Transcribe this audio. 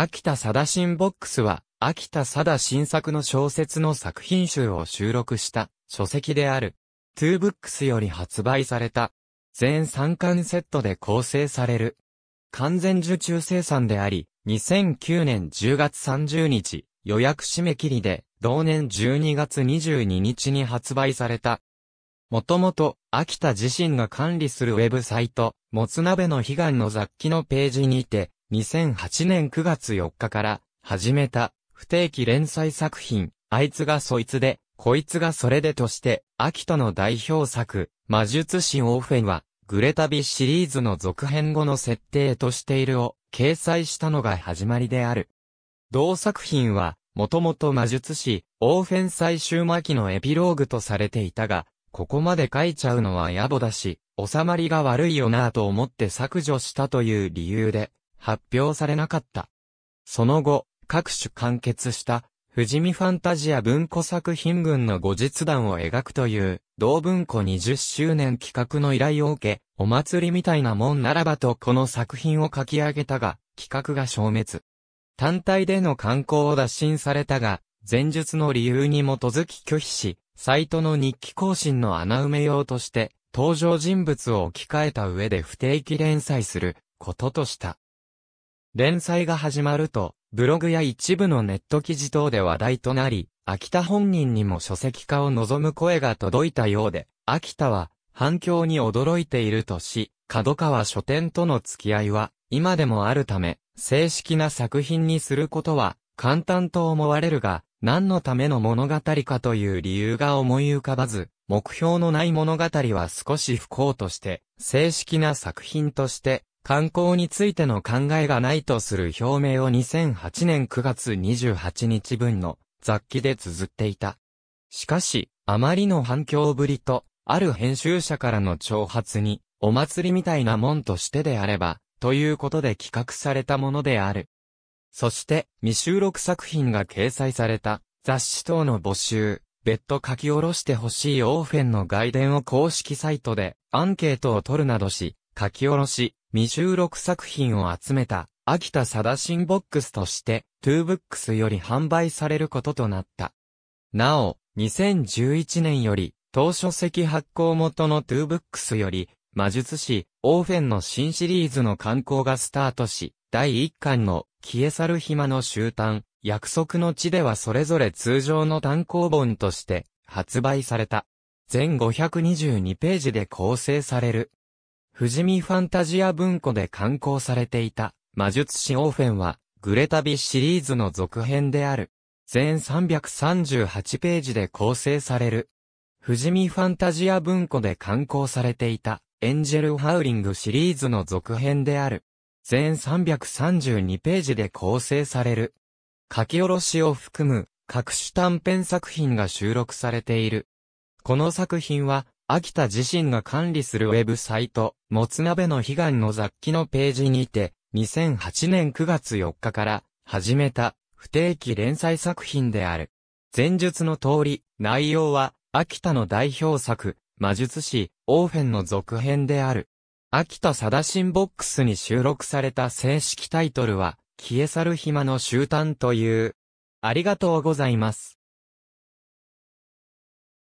秋田貞新ボックスは、秋田貞新作の小説の作品集を収録した書籍である。トゥーブックスより発売された。全3巻セットで構成される。完全受注生産であり、2009年10月30日、予約締め切りで、同年12月22日に発売された。もともと、秋田自身が管理するウェブサイト、もつ鍋の悲願の雑記のページにて、2008年9月4日から始めた不定期連載作品、あいつがそいつで、こいつがそれでとして、秋との代表作、魔術師オーフェンは、グレタビシリーズの続編後の設定としているを掲載したのが始まりである。同作品は、もともと魔術師、オーフェン最終巻のエピローグとされていたが、ここまで書いちゃうのは野暮だし、収まりが悪いよなぁと思って削除したという理由で、発表されなかった。その後、各種完結した、富士見ファンタジア文庫作品群の後日談を描くという、同文庫20周年企画の依頼を受け、お祭りみたいなもんならばとこの作品を書き上げたが、企画が消滅。単体での刊行を打診されたが、前述の理由に基づき拒否し、サイトの日記更新の穴埋め用として、登場人物を置き換えた上で不定期連載することとした。連載が始まると、ブログや一部のネット記事等で話題となり、秋田本人にも書籍化を望む声が届いたようで、秋田は反響に驚いているとし、角川書店との付き合いは今でもあるため、正式な作品にすることは簡単と思われるが、何のための物語かという理由が思い浮かばず、目標のない物語は少し不幸として、正式な作品として観光についての考えがないとする表明を2008年9月28日分の雑記で綴っていた。しかし、あまりの反響ぶりと、ある編集者からの挑発に、お祭りみたいなもんとしてであれば、ということで企画されたものである。そして、未収録作品が掲載された、雑誌等の募集、別途書き下ろしてほしいオーフェンの外伝を公式サイトでアンケートを取るなどし、書き下ろし、未収録作品を集めた、秋田サダシンボックスとして、トゥーブックスより販売されることとなった。なお、2011年より、当初席発行元のトゥーブックスより、魔術師、オーフェンの新シリーズの刊行がスタートし、第1巻の、消え去る暇の終端、約束の地ではそれぞれ通常の単行本として、発売された。全522ページで構成される。富士見ファンタジア文庫で刊行されていた、魔術師オーフェンは、グレタビシリーズの続編である。全338ページで構成される。富士見ファンタジア文庫で刊行されていた、エンジェルハウリングシリーズの続編である。全332ページで構成される。書き下ろしを含む、各種短編作品が収録されている。この作品は、秋田自身が管理するウェブサイト、もつ鍋の悲願の雑記のページにて、2008年9月4日から始めた不定期連載作品である。前述の通り、内容は秋田の代表作、魔術師、オーフェンの続編である。秋田サダシンボックスに収録された正式タイトルは、消え去る暇の終端という。ありがとうございます。